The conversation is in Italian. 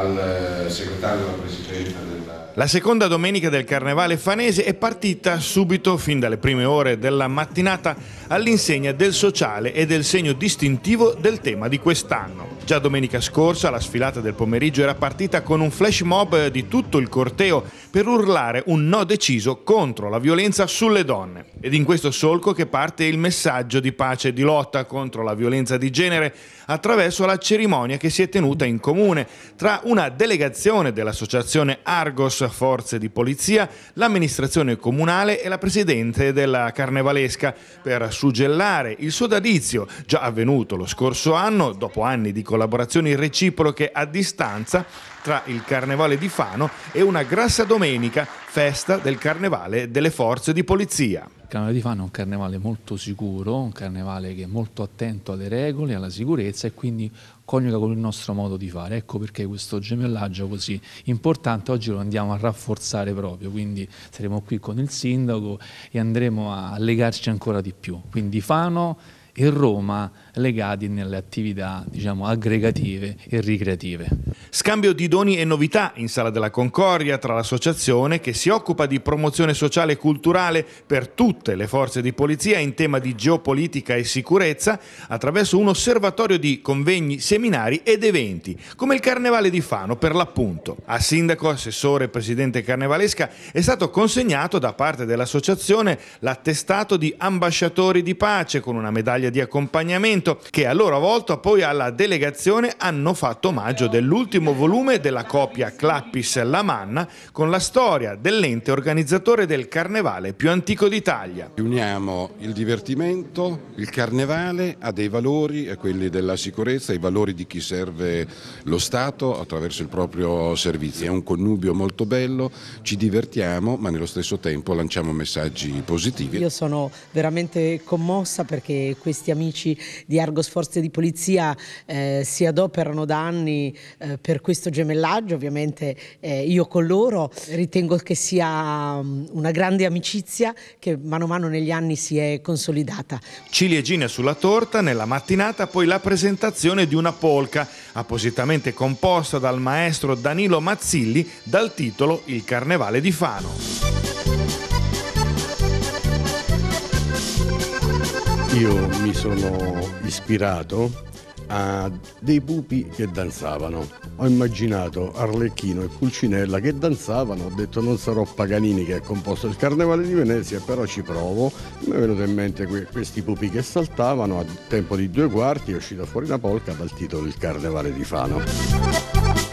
al eh, segretario della presidenza della... La seconda domenica del Carnevale fanese è partita subito, fin dalle prime ore della mattinata, all'insegna del sociale e del segno distintivo del tema di quest'anno. Già domenica scorsa la sfilata del pomeriggio era partita con un flash mob di tutto il corteo per urlare un no deciso contro la violenza sulle donne. Ed in questo solco che parte il messaggio di pace e di lotta contro la violenza di genere attraverso la cerimonia che si è tenuta in comune tra una delegazione dell'associazione Argos Forze di Polizia, l'amministrazione comunale e la presidente della Carnevalesca per suggellare il sodalizio già avvenuto lo scorso anno dopo anni di collaborazione collaborazioni reciproche a distanza tra il Carnevale di Fano e una Grassa Domenica, festa del Carnevale delle Forze di Polizia. Il Carnevale di Fano è un carnevale molto sicuro, un carnevale che è molto attento alle regole, alla sicurezza e quindi coniuga con il nostro modo di fare. Ecco perché questo gemellaggio così importante oggi lo andiamo a rafforzare proprio, quindi saremo qui con il sindaco e andremo a legarci ancora di più. Quindi Fano e Roma legati nelle attività diciamo, aggregative e ricreative. Scambio di doni e novità in Sala della Concordia tra l'associazione che si occupa di promozione sociale e culturale per tutte le forze di polizia in tema di geopolitica e sicurezza attraverso un osservatorio di convegni, seminari ed eventi, come il Carnevale di Fano per l'appunto. A sindaco, assessore e presidente carnevalesca è stato consegnato da parte dell'associazione l'attestato di ambasciatori di pace con una medaglia di accompagnamento che a loro volta poi alla delegazione hanno fatto omaggio dell'ultimo l'ultimo volume della copia Clappis Lamanna con la storia dell'ente organizzatore del carnevale più antico d'Italia. Uniamo il divertimento, il carnevale a dei valori, a quelli della sicurezza, ai valori di chi serve lo Stato attraverso il proprio servizio. È un connubio molto bello, ci divertiamo ma nello stesso tempo lanciamo messaggi positivi. Io sono veramente commossa perché questi amici di Argos Forze di Polizia eh, si adoperano da anni eh, per questo gemellaggio, ovviamente eh, io con loro ritengo che sia um, una grande amicizia che mano a mano negli anni si è consolidata. Ciliegine sulla torta, nella mattinata poi la presentazione di una polca appositamente composta dal maestro Danilo Mazzilli dal titolo Il Carnevale di Fano. Io mi sono ispirato a dei pupi che danzavano. Ho immaginato Arlecchino e Pulcinella che danzavano, ho detto non sarò Paganini che ha composto il Carnevale di Venezia, però ci provo. Mi è venuto in mente que- questi pupi che saltavano, a tempo di due quarti è uscita fuori una polca dal titolo Il Carnevale di Fano.